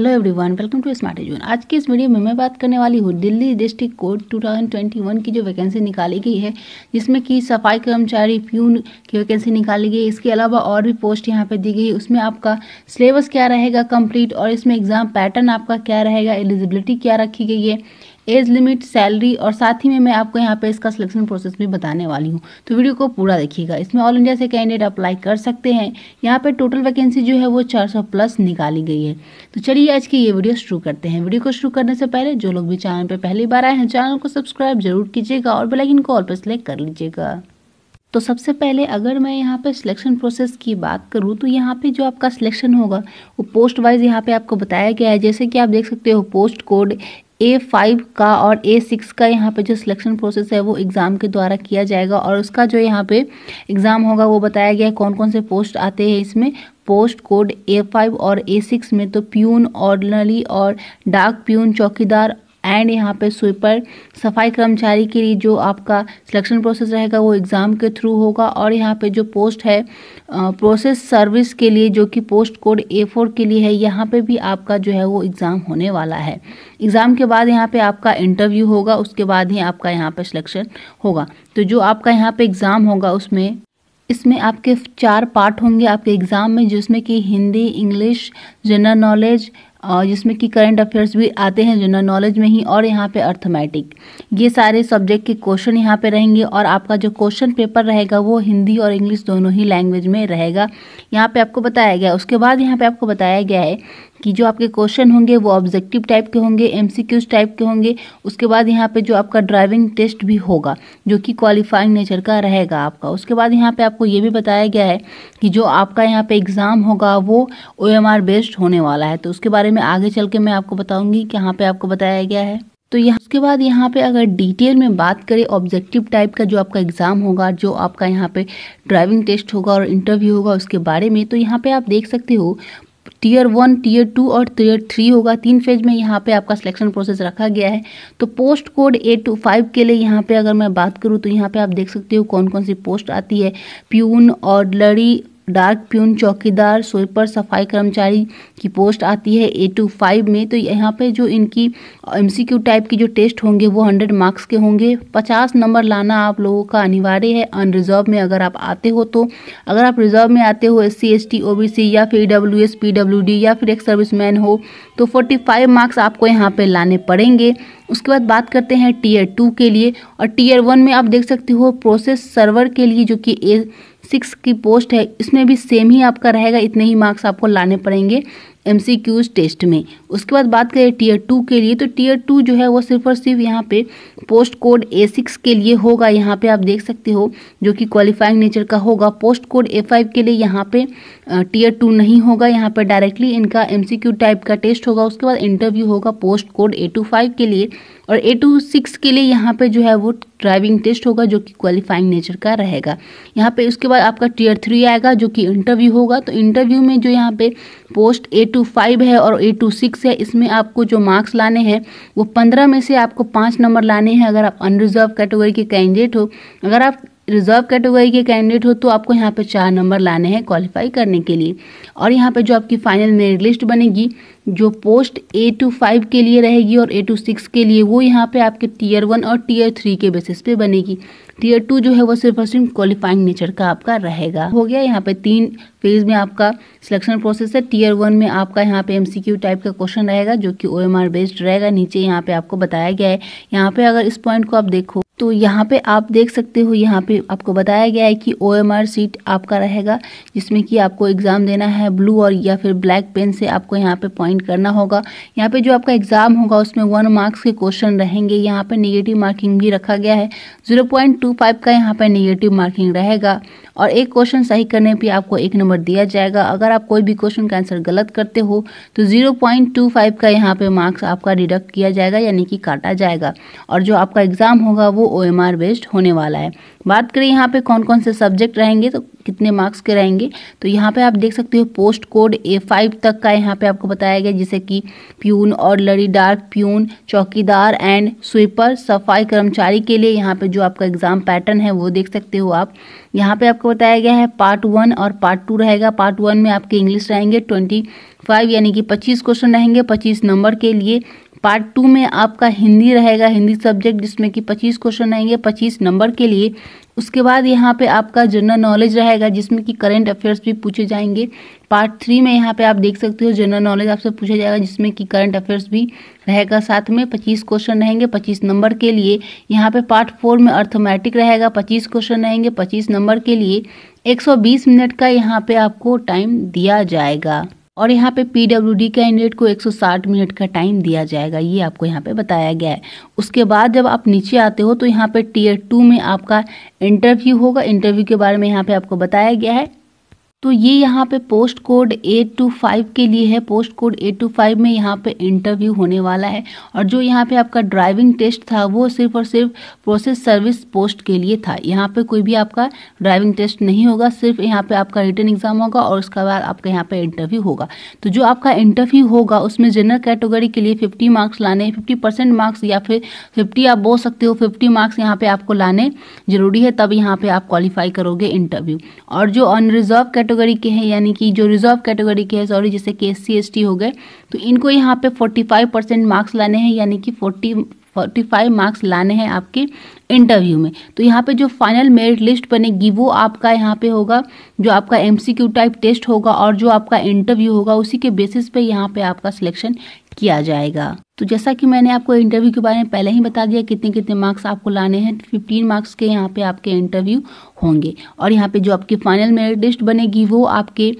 hello everyone welcome to smart एजुन आज की इस वीडियो में मैं बात करने वाली हूँ दिल्ली डिस्ट्रिक्ट कोर्ट 2021 की जो वैकेंसी निकाली गई है जिसमें कि सफाई कर्मचारी प्यून की वैकेंसी निकाली गई इसके अलावा और भी पोस्ट यहाँ पे दी गई उसमें आपका सिलेबस क्या रहेगा कम्प्लीट और इसमें एग्ज़ाम पैटर्न आपका क्या रहेगा एलिजिबिलिटी क्या रखी गई है एज लिमिट सैलरी और साथ ही में मैं आपको यहाँ पे इसका सिलेक्शन प्रोसेस भी बताने वाली हूँ तो वीडियो को पूरा देखिएगा इसमें ऑल इंडिया से कैंडिडेट अप्लाई कर सकते हैं यहाँ पे टोटल वैकेंसी जो है वो 400 प्लस निकाली गई है तो चलिए आज की ये वीडियो शुरू करते हैं वीडियो को शुरू करने से पहले जो लोग भी चैनल पर पहली बार आए हैं चैनल को सब्सक्राइब जरूर कीजिएगा और बेलाइकिन को ऑल पर सिलेक्ट कर लीजिएगा तो सबसे पहले अगर मैं यहाँ पे सिलेक्शन प्रोसेस की बात करूँ तो यहाँ पे जो आपका सिलेक्शन होगा वो पोस्ट वाइज यहाँ पे आपको बताया गया है जैसे कि आप देख सकते हो पोस्ट कोड ए फाइव का और ए सिक्स का यहाँ पे जो सिलेक्शन प्रोसेस है वो एग्ज़ाम के द्वारा किया जाएगा और उसका जो यहाँ पे एग्ज़ाम होगा वो बताया गया है कौन कौन से पोस्ट आते हैं इसमें पोस्ट कोड ए फाइव और ए सिक्स में तो प्यून ऑर्डनरी और डार्क प्यून चौकीदार एंड यहाँ पे स्वीपर सफाई कर्मचारी के लिए जो आपका सिलेक्शन प्रोसेस रहेगा वो एग्ज़ाम के थ्रू होगा और यहाँ पे जो पोस्ट है प्रोसेस सर्विस के लिए जो कि पोस्ट कोड ए फोर के लिए है यहाँ पे भी आपका जो है वो एग्ज़ाम होने वाला है एग्ज़ाम के बाद यहाँ पे आपका इंटरव्यू होगा उसके बाद ही आपका यहाँ पर सिलेक्शन होगा तो जो आपका यहाँ पर एग्ज़ाम होगा उसमें इसमें आपके चार पार्ट होंगे आपके एग्ज़ाम में जिसमें कि हिंदी इंग्लिश जनरल नॉलेज और जिसमें कि करंट अफेयर्स भी आते हैं जनरल नॉलेज में ही और यहाँ पे अर्थमेटिक ये सारे सब्जेक्ट के क्वेश्चन यहाँ पे रहेंगे और आपका जो क्वेश्चन पेपर रहेगा वो हिंदी और इंग्लिश दोनों ही लैंग्वेज में रहेगा यहाँ पे आपको बताया गया उसके बाद यहाँ पे आपको बताया गया है कि जो आपके क्वेश्चन होंगे वो ऑब्जेक्टिव टाइप के होंगे एमसीक्यूज टाइप के होंगे उसके बाद यहाँ पे जो आपका ड्राइविंग टेस्ट भी होगा जो कि क्वालिफाइंग नेचर का रहेगा आपका उसके बाद यहाँ पे आपको ये भी बताया गया है कि जो आपका यहाँ पे एग्ज़ाम होगा वो ओ बेस्ड होने वाला है तो उसके बारे में आगे चल के मैं आपको बताऊँगी कि यहाँ पर आपको बताया गया है तो यहाँ उसके बाद यहाँ पे अगर डिटेल में बात करें ऑब्जेक्टिव टाइप का जो आपका एग्ज़ाम होगा जो आपका यहाँ पे ड्राइविंग टेस्ट होगा और इंटरव्यू होगा उसके बारे में तो यहाँ पे आप देख सकते हो टीयर वन टीयर टू और टीयर थ्री होगा तीन फेज में यहाँ पे आपका सिलेक्शन प्रोसेस रखा गया है तो post code A two five के लिए यहाँ पे अगर मैं बात करूँ तो यहाँ पे आप देख सकते हो कौन कौन सी पोस्ट आती है प्यून ऑर्डलरी डार्क प्यून चौकीदार स्वीपर सफाई कर्मचारी की पोस्ट आती है ए टू फाइव में तो यहाँ पे जो इनकी क्यू टाइप की जो टेस्ट होंगे वो हंड्रेड मार्क्स के होंगे पचास नंबर लाना आप लोगों का अनिवार्य है अनरिजर्व में अगर आप आते हो तो अगर आप रिजर्व में आते हो S C S T O B C या फिर W S P W D या फिर एक सर्विस मैन हो तो फोर्टी फाइव मार्क्स आपको यहाँ पर लाने पड़ेंगे उसके बाद बात करते हैं टीयर टू के लिए और टीयर वन में आप देख सकते हो प्रोसेस सर्वर के लिए जो कि ए सिक्स की पोस्ट है इसमें भी सेम ही आपका रहेगा इतने ही मार्क्स आपको लाने पड़ेंगे एम टेस्ट में उसके बाद बात करें टीयर टू के लिए तो टीयर टू जो है वो सिर्फ और सिर्फ यहाँ पे पोस्ट कोड ए सिक्स के लिए होगा यहाँ पे आप देख सकते हो जो कि क्वालिफाइंग नेचर का होगा पोस्ट कोड ए फाइव के लिए यहाँ पे टीयर टू नहीं होगा यहाँ पर डायरेक्टली इनका एम टाइप का टेस्ट होगा उसके बाद इंटरव्यू होगा post code A two five के लिए और ए टू सिक्स के लिए यहाँ पर जो है वो ड्राइविंग टेस्ट होगा जो कि क्वालिफाइंग नेचर का रहेगा यहाँ पे उसके बाद आपका टीयर थ्री आएगा जो कि इंटरव्यू होगा तो इंटरव्यू में जो यहाँ पे पोस्ट ए टू फाइव है और ए टू सिक्स है इसमें आपको जो मार्क्स लाने हैं वो पंद्रह में से आपको पाँच नंबर लाने हैं अगर आप अनरिजर्व कैटेगरी के कैंडिडेट हो अगर आप रिजर्व कैटेगरी के कैंडिडेट हो तो आपको यहाँ पे चार नंबर लाने हैं क्वालिफाई करने के लिए और यहाँ पे जो आपकी फाइनल मेरिट लिस्ट बनेगी जो पोस्ट ए टू फाइव के लिए रहेगी और ए टू सिक्स के लिए वो यहाँ पे आपके टीयर वन और टीयर थ्री के बेसिस पे बनेगी टीयर टू जो है वो सिर्फ और सिर्फ क्वालिफाइंग नेचर का आपका रहेगा हो गया यहाँ पे तीन फेज में आपका सिलेक्शन प्रोसेस है टीयर वन में आपका यहाँ पे एमसीक्यू टाइप का क्वेश्चन रहेगा जो कि ओ बेस्ड रहेगा नीचे यहाँ पे आपको बताया गया है यहाँ पे अगर इस पॉइंट को आप देखो तो यहाँ पे आप देख सकते हो यहाँ पे आपको बताया गया है कि ओ एम आर सीट आपका रहेगा जिसमें कि आपको एग्ज़ाम देना है ब्लू और या फिर ब्लैक पेन से आपको यहाँ पे पॉइंट करना होगा यहाँ पे जो आपका एग्ज़ाम होगा उसमें वन मार्क्स के क्वेश्चन रहेंगे यहाँ पे नेगेटिव मार्किंग भी रखा गया है ज़ीरो पॉइंट टू फाइव का यहाँ पर निगेटिव मार्किंग रहेगा और एक क्वेश्चन सही करने पर आपको एक नंबर दिया जाएगा अगर आप कोई भी क्वेश्चन का आंसर गलत करते हो तो ज़ीरो पॉइंट टू फाइव का यहाँ पर मार्क्स आपका डिडक्ट किया जाएगा यानी कि काटा जाएगा और जो आपका एग्ज़ाम होगा वो ओ एम आर बेस्ड होने वाला है बात करें यहाँ पे कौन कौन से सब्जेक्ट रहेंगे तो कितने मार्क्स के रहेंगे तो यहाँ पे आप देख सकते हो पोस्ट कोड ए फाइव तक का यहाँ पे आपको बताया गया जैसे कि प्यून और लड़ी डार्क प्यून चौकीदार एंड स्वीपर सफाई कर्मचारी के लिए यहाँ पे जो आपका एग्ज़ाम पैटर्न है वो देख सकते हो आप यहाँ पे आपको बताया गया है पार्ट वन और पार्ट टू रहेगा पार्ट वन में आपके इंग्लिश रहेंगे ट्वेंटी फाइव यानी कि पच्चीस क्वेश्चन रहेंगे पच्चीस नंबर के लिए पार्ट टू में आपका हिंदी रहेगा हिंदी सब्जेक्ट जिसमें कि पच्चीस क्वेश्चन आएंगे पच्चीस नंबर के लिए उसके बाद यहाँ पे आपका जनरल नॉलेज रहेगा जिसमें कि करंट अफेयर्स भी पूछे जाएंगे पार्ट थ्री में यहाँ पे आप देख सकते हो जनरल नॉलेज आपसे पूछा जाएगा जिसमें कि करंट अफेयर्स भी रहेगा साथ में पच्चीस क्वेश्चन रहेंगे पच्चीस नंबर के लिए यहाँ पे पार्ट फोर में अर्थमेटिक रहेगा पच्चीस क्वेश्चन रहेंगे पच्चीस नंबर के लिए एक सौ बीस मिनट का यहाँ पर आपको टाइम दिया जाएगा और यहाँ पे डी कैंडिडेट को 160 मिनट का टाइम दिया जाएगा ये आपको यहाँ पे बताया गया है उसके बाद जब आप नीचे आते हो तो यहाँ पे टीयर टू में आपका इंटरव्यू होगा इंटरव्यू के बारे में यहाँ पे आपको बताया गया है तो ये यहाँ पे post code eight two five के लिए है post code eight two five में यहाँ पे इंटरव्यू होने वाला है और जो यहाँ पे आपका ड्राइविंग टेस्ट था वो सिर्फ और सिर्फ प्रोसेस सर्विस पोस्ट के लिए था यहाँ पे कोई भी आपका ड्राइविंग टेस्ट नहीं होगा सिर्फ यहाँ पे आपका रिटर्न एग्जाम होगा और उसके बाद आपका यहाँ पे इंटरव्यू होगा तो जो आपका इंटरव्यू होगा उसमें जनरल कैटेगरी के लिए फिफ्टी मार्क्स लाने फिफ्टी मार्क्स या फिर फिफ्टी आप बोल सकते हो फिफ्टी मार्क्स यहाँ पे आपको लाने जरूरी है तब यहाँ पे आप क्वालिफाई करोगे इंटरव्यू और जो अनरिजर्व कैटेगरी कैटेगरी के हैं यानी कि जो रिजर्व कैटेगरी के हैं सॉरी जैसे कि एस सी हो गए तो इनको यहाँ पे 45 परसेंट मार्क्स लाने हैं यानी कि 40 45 मार्क्स लाने हैं आपके इंटरव्यू में तो यहाँ पे जो फाइनल मेरिट लिस्ट बनेगी वो आपका यहाँ पे होगा जो आपका एमसीक्यू टाइप टेस्ट होगा और जो आपका इंटरव्यू होगा उसी के बेसिस पे यहाँ पे आपका सिलेक्शन किया जाएगा तो जैसा कि मैंने आपको इंटरव्यू के बारे में पहले ही बता दिया कितने कितने मार्क्स आपको लाने हैं फिफ्टीन मार्क्स के यहाँ पे आपके इंटरव्यू होंगे और यहाँ पे जो आपकी फाइनल मेरिट लिस्ट बनेगी वो आपके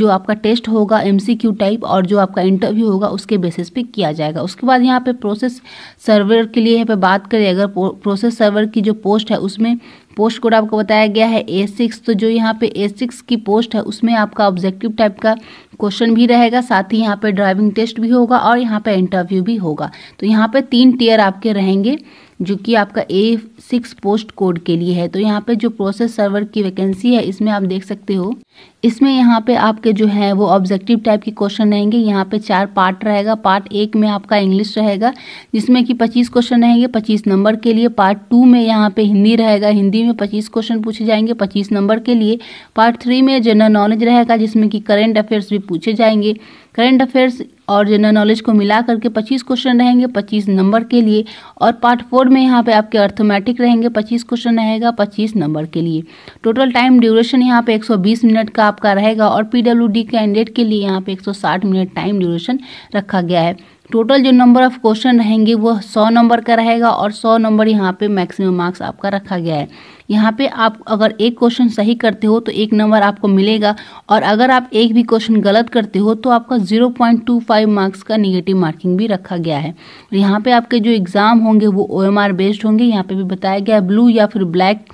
जो आपका टेस्ट होगा एम टाइप और जो आपका इंटरव्यू होगा उसके बेसिस पे किया जाएगा उसके बाद यहाँ पे प्रोसेस सर्वर के लिए यहाँ पे बात करें अगर प्रोसेस सर्वर ड्राइवर की जो पोस्ट है उसमें पोस्ट कोड आपको बताया गया है ए सिक्स तो जो यहाँ पे ए सिक्स की पोस्ट है उसमें आपका ऑब्जेक्टिव टाइप का क्वेश्चन भी रहेगा साथ ही यहाँ पे ड्राइविंग टेस्ट भी होगा और यहाँ पे इंटरव्यू भी होगा तो यहाँ पे तीन टीयर आपके रहेंगे जो कि आपका ए सिक्स पोस्ट कोड के लिए है तो यहाँ पे जो प्रोसेस सर्वर की वैकेंसी है इसमें आप देख सकते हो इसमें यहाँ पे आपके जो है वो ऑब्जेक्टिव टाइप के क्वेश्चन रहेंगे यहाँ पे चार पार्ट रहेगा पार्ट एक में आपका इंग्लिश रहेगा जिसमें कि पच्चीस क्वेश्चन रहेंगे पच्चीस नंबर के लिए पार्ट टू में यहाँ पे हिंदी रहेगा हिंदी में पच्चीस क्वेश्चन पूछे जाएंगे पच्चीस नंबर के लिए पार्ट थ्री में जनरल नॉलेज रहेगा जिसमें कि करेंट अफेयर्स भी पूछे जाएंगे करेंट अफेयर्स और जनरल नॉलेज को मिला करके 25 क्वेश्चन रहेंगे 25 नंबर के लिए और पार्ट फोर में यहाँ पे आपके अर्थमेटिक रहेंगे 25 क्वेश्चन रहेगा 25 नंबर के लिए टोटल टाइम ड्यूरेशन यहाँ पे 120 मिनट का आपका रहेगा और डी कैंडिडेट के लिए यहाँ पे 160 मिनट टाइम ड्यूरेशन रखा गया है टोटल जो नंबर ऑफ क्वेश्चन रहेंगे वो सौ नंबर का रहेगा और सौ नंबर यहाँ पे मैक्सिमम मार्क्स आपका रखा गया है यहाँ पे आप अगर एक क्वेश्चन सही करते हो तो एक नंबर आपको मिलेगा और अगर आप एक भी क्वेश्चन गलत करते हो तो आपका 0.25 मार्क्स का निगेटिव मार्किंग भी रखा गया है यहाँ पे आपके जो एग्ज़ाम होंगे वो ओ बेस्ड होंगे यहाँ पे भी बताया गया ब्लू या फिर ब्लैक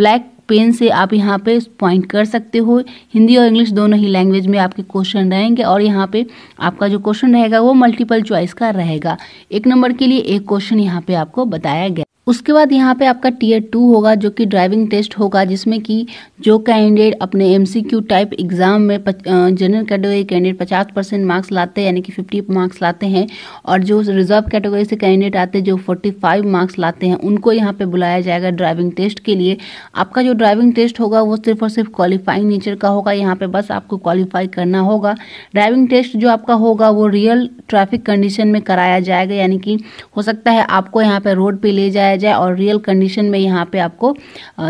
ब्लैक पेन से आप यहाँ पे पॉइंट कर सकते हो हिंदी और इंग्लिश दोनों ही लैंग्वेज में आपके क्वेश्चन रहेंगे और यहाँ पे आपका जो क्वेश्चन रहेगा वो मल्टीपल चॉइस का रहेगा एक नंबर के लिए एक क्वेश्चन यहाँ पे आपको बताया गया उसके बाद यहाँ पे आपका टीयर टू होगा जो कि ड्राइविंग टेस्ट होगा जिसमें कि जो कैंडिडेट अपने एमसीक्यू टाइप एग्ज़ाम में जनरल कैटेगरी कैंडिडेट पचास परसेंट मार्क्स लाते हैं यानी कि फिफ्टी मार्क्स लाते हैं और जो रिजर्व कैटेगरी से कैंडिडेट आते हैं जो फोर्टी फाइव मार्क्स लाते हैं उनको यहाँ पर बुलाया जाएगा ड्राइविंग टेस्ट के लिए आपका जो ड्राइविंग टेस्ट होगा वो सिर्फ और सिर्फ क्वालिफाइंग नेचर का होगा यहाँ पर बस आपको क्वालिफाई करना होगा ड्राइविंग टेस्ट जो आपका होगा वो रियल ट्रैफिक कंडीशन में कराया जाएगा यानी कि हो सकता है आपको यहाँ पर रोड पर ले जाए कराया जाए और रियल कंडीशन में यहाँ पे आपको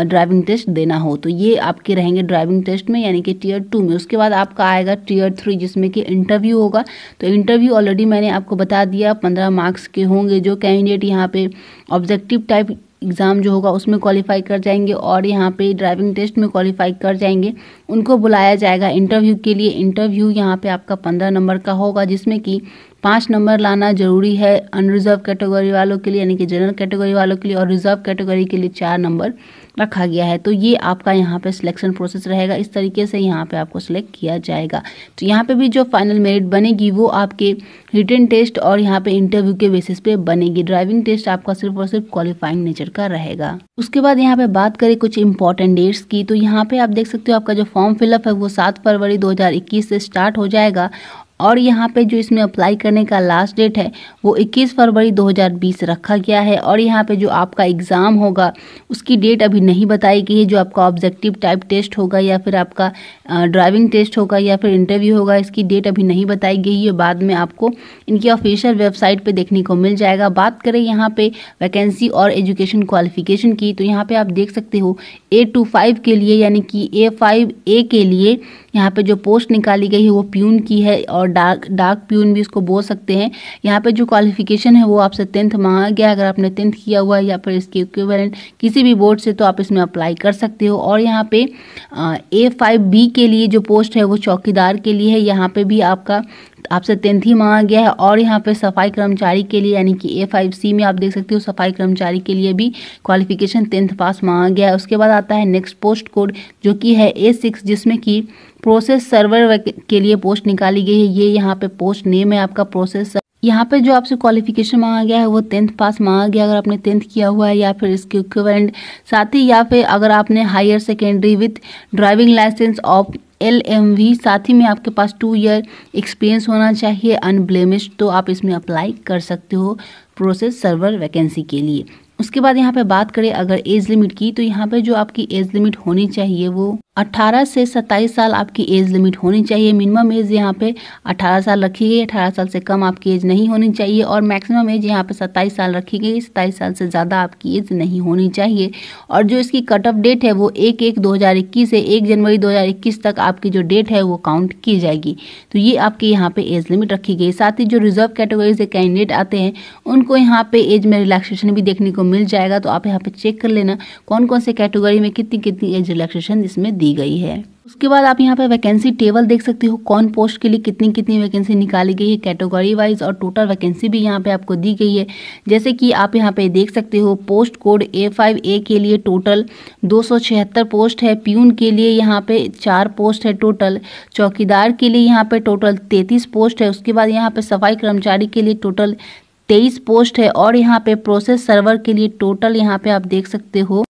ड्राइविंग टेस्ट देना हो तो ये आपके रहेंगे ड्राइविंग टेस्ट में यानी कि टीयर टू में उसके बाद आपका आएगा टीयर थ्री जिसमें कि इंटरव्यू होगा तो इंटरव्यू ऑलरेडी मैंने आपको बता दिया पंद्रह मार्क्स के होंगे जो कैंडिडेट यहाँ पे ऑब्जेक्टिव टाइप एग्ज़ाम जो होगा उसमें क्वालिफाई कर जाएंगे और यहाँ पे ड्राइविंग टेस्ट में क्वालिफाई कर जाएंगे उनको बुलाया जाएगा इंटरव्यू के लिए इंटरव्यू यहाँ पे आपका पंद्रह नंबर का होगा जिसमें कि पाँच नंबर लाना जरूरी है अनरिजर्व कैटेगरी वालों के लिए यानी कि जनरल कैटेगरी वालों के लिए और रिजर्व कैटेगरी के लिए चार नंबर रखा गया है तो ये आपका यहाँ पे सिलेक्शन प्रोसेस रहेगा इस तरीके से यहाँ पे आपको सिलेक्ट किया जाएगा तो यहाँ पे भी जो फाइनल मेरिट बनेगी वो आपके रिटर्न टेस्ट और यहाँ पे इंटरव्यू के बेसिस पे बनेगी ड्राइविंग टेस्ट आपका सिर्फ और सिर्फ क्वालिफाइंग नेचर का रहेगा उसके बाद यहाँ पे बात करें कुछ इंपॉर्टेंट डेट्स की तो यहाँ पे आप देख सकते हो आपका जो फॉर्म फिलअप है वो सात फरवरी दो से स्टार्ट हो जाएगा और यहाँ पे जो इसमें अप्लाई करने का लास्ट डेट है वो 21 फरवरी 2020 रखा गया है और यहाँ पे जो आपका एग्ज़ाम होगा उसकी डेट अभी नहीं बताई गई है जो आपका ऑब्जेक्टिव टाइप टेस्ट होगा या फिर आपका ड्राइविंग टेस्ट होगा या फिर इंटरव्यू होगा इसकी डेट अभी नहीं बताई गई है बाद में आपको इनकी ऑफिशियल वेबसाइट पर देखने को मिल जाएगा बात करें यहाँ पर वैकेंसी और एजुकेशन क्वालिफिकेशन की तो यहाँ पर आप देख सकते हो ए टू फाइव के लिए यानी कि ए फाइव ए के लिए यहाँ पर जो पोस्ट निकाली गई है वो प्यून की है और और डार्क डार्क प्यून भी इसको बोल सकते हैं यहाँ पर जो क्वालिफिकेशन है वो आपसे टेंथ मांगा गया अगर आपने टेंथ किया हुआ है या फिर इसके इक्विवेलेंट किसी भी बोर्ड से तो आप इसमें अप्लाई कर सकते हो और यहाँ पे ए फाइव बी के लिए जो पोस्ट है वो चौकीदार के लिए है यहाँ पे भी आपका आपसे टेंथ ही मांगा गया है और यहाँ पे सफाई कर्मचारी के लिए यानी कि ए फाइव सी में आप देख सकते हो सफाई कर्मचारी के लिए भी क्वालिफिकेशन टेंथ पास मांगा गया है उसके बाद आता है नेक्स्ट पोस्ट कोड जो कि है ए सिक्स जिसमें कि प्रोसेस सर्वर के लिए पोस्ट निकाली गई है ये यहाँ पे पोस्ट नेम है आपका प्रोसेस यहाँ पे जो आपसे क्वालिफिकेशन मांगा गया है वो टेंथ पास मांगा गया अगर आपने टेंथ किया हुआ है या फिर इसके इक्विवेलेंट साथ ही या फिर अगर आपने higher secondary with driving licence of L M V साथ ही में आपके पास टू ईयर एक्सपीरियंस होना चाहिए अनब्लेमिश तो आप इसमें अप्लाई कर सकते हो प्रोसेस सर्वर वैकेंसी के लिए उसके बाद यहाँ पे बात करें अगर एज लिमिट की तो यहाँ पे जो आपकी एज लिमिट होनी चाहिए वो 18 से 27 साल आपकी एज लिमिट होनी चाहिए मिनिमम एज यहाँ पे 18 साल रखी गई 18 साल से कम आपकी एज नहीं होनी चाहिए और मैक्सिमम एज यहाँ पे 27 साल रखी गई 27 साल से ज़्यादा आपकी एज नहीं होनी चाहिए और जो इसकी कट ऑफ डेट है वो एक एक दो से एक जनवरी दो तक आपकी जो डेट है वो काउंट की जाएगी तो ये आपकी यहाँ पर एज लिमिट रखी गई साथ ही जो रिजर्व कैटेगरी से कैंडिडेट आते हैं उनको यहाँ पर एज में रिलैक्सेशन भी देखने को मिल जाएगा तो आप यहाँ पे चेक कर लेना कौन कौन से कैटेगरी में कितनी कितनी एज रिलैक्सेशन इसमें दी गई है उसके बाद आप यहाँ पे वैकेंसी टेबल देख सकते हो कौन पोस्ट के लिए कितनी कितनी वैकेंसी निकाली गई है कैटेगरी वाइज और टोटल वैकेंसी भी यहाँ पे आपको दी गई है जैसे कि आप यहाँ पे देख सकते हो post code A five A के लिए टोटल दो सौ छिहत्तर पोस्ट है प्यून के लिए यहाँ पे चार पोस्ट है टोटल चौकीदार के लिए यहाँ पे टोटल तैतीस पोस्ट है उसके बाद यहाँ पे सफाई कर्मचारी के लिए टोटल तेईस पोस्ट है और यहाँ पे प्रोसेस सर्वर के लिए टोटल यहाँ पे आप देख सकते हो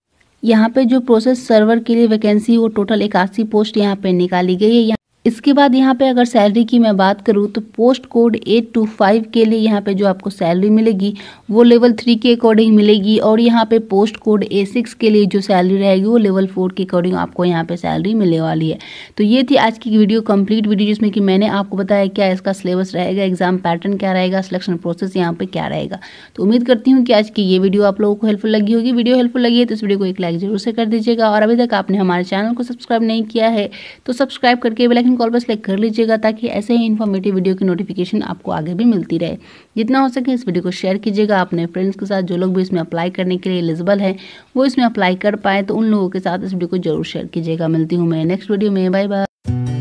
यहाँ पे जो प्रोसेस सर्वर के लिए वैकेंसी वो टोटल इक्यासी पोस्ट यहाँ पे निकाली गई है इसके बाद यहाँ पे अगर सैलरी की मैं बात करूँ तो post code eight two five के लिए यहाँ पे जो आपको सैलरी मिलेगी वो लेवल थ्री के अकॉर्डिंग मिलेगी और यहाँ पे पोस्ट कोड ए सिक्स के लिए जो सैलरी रहेगी वो लेवल फोर के अकॉर्डिंग आपको यहाँ पे सैलरी मिलने वाली है तो ये थी आज की वीडियो कम्प्लीट वीडियो जिसमें कि मैंने आपको बताया क्या इसका सिलेबस रहेगा एग्जाम पैटर्न क्या रहेगा सिलेक्शन प्रोसेस यहाँ पर क्या रहेगा तो उम्मीद करती हूँ कि आज की ये वीडियो आप लोगों को हेल्पफुल लगी होगी वीडियो हेल्पफुल लगी है तो इस वीडियो को एक लाइक जरूर से कर दीजिएगा और अभी तक आपने हमारे चैनल को सब्सक्राइब नहीं किया है तो सब्सक्राइब करके बेलाइकन कॉल पर सेलेक्ट कर लीजिएगा ताकि ऐसे ही इन्फॉर्मेटिव वीडियो की नोटिफिकेशन आपको आगे भी मिलती रहे जितना हो सके इस वीडियो को शेयर कीजिएगा अपने फ्रेंड्स के साथ जो लोग भी इसमें अप्लाई करने के लिए एलिजिबल है वो इसमें अप्लाई कर पाए तो उन लोगों के साथ इस वीडियो को जरूर शेयर कीजिएगा मिलती हूँ मैं नेक्स्ट वीडियो में बाय बाय